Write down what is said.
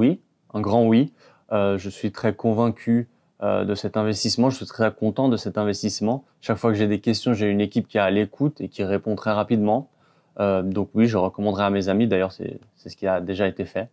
oui, un grand oui. Euh, je suis très convaincu euh, de cet investissement. Je suis très content de cet investissement. Chaque fois que j'ai des questions, j'ai une équipe qui est à l'écoute et qui répond très rapidement. Euh, donc oui, je recommanderai à mes amis. D'ailleurs, c'est ce qui a déjà été fait.